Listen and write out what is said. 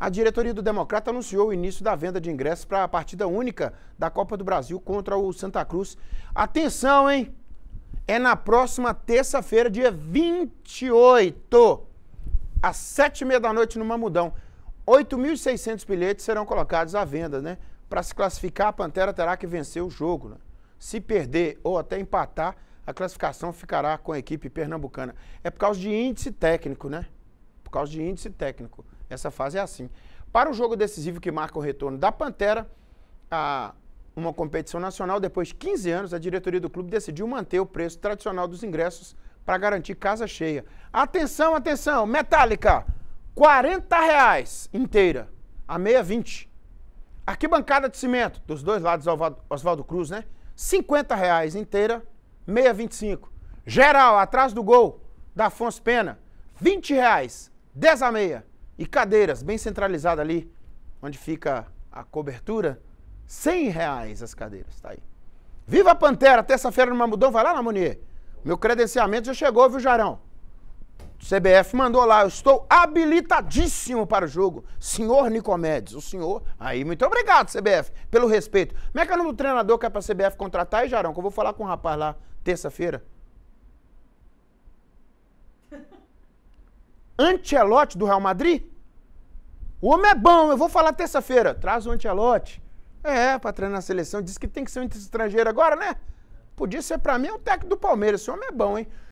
A diretoria do Democrata anunciou o início da venda de ingressos para a partida única da Copa do Brasil contra o Santa Cruz. Atenção, hein? É na próxima terça-feira, dia 28, às sete e meia da noite no Mamudão. 8.600 bilhetes serão colocados à venda, né? Para se classificar, a Pantera terá que vencer o jogo. Né? Se perder ou até empatar, a classificação ficará com a equipe pernambucana. É por causa de índice técnico, né? Por causa de índice técnico. Essa fase é assim. Para o jogo decisivo que marca o retorno da Pantera, a uma competição nacional, depois de 15 anos, a diretoria do clube decidiu manter o preço tradicional dos ingressos para garantir casa cheia. Atenção, atenção, Metálica! 40 reais inteira, a meia 20. Arquibancada de cimento, dos dois lados Oswaldo Cruz, né? 50 reais inteira, meia 25. Geral, atrás do gol, da Afonso Pena, 20 reais, 10 a meia e cadeiras, bem centralizada ali, onde fica a cobertura, 100 reais as cadeiras, tá aí. Viva a Pantera, terça-feira no Mamudão, vai lá na Munier. Meu credenciamento já chegou, viu, Jarão? O CBF mandou lá, eu estou habilitadíssimo para o jogo. Senhor Nicomedes, o senhor, aí muito obrigado, CBF, pelo respeito. Como é que é o nome do treinador que é para a CBF contratar aí, Jarão? Que eu vou falar com o um rapaz lá terça-feira. Antelote do Real Madrid? O homem é bom, eu vou falar terça-feira. Traz o Antelote. É, para treinar a seleção. Diz que tem que ser um estrangeiro agora, né? Podia ser para mim um técnico do Palmeiras. Esse homem é bom, hein?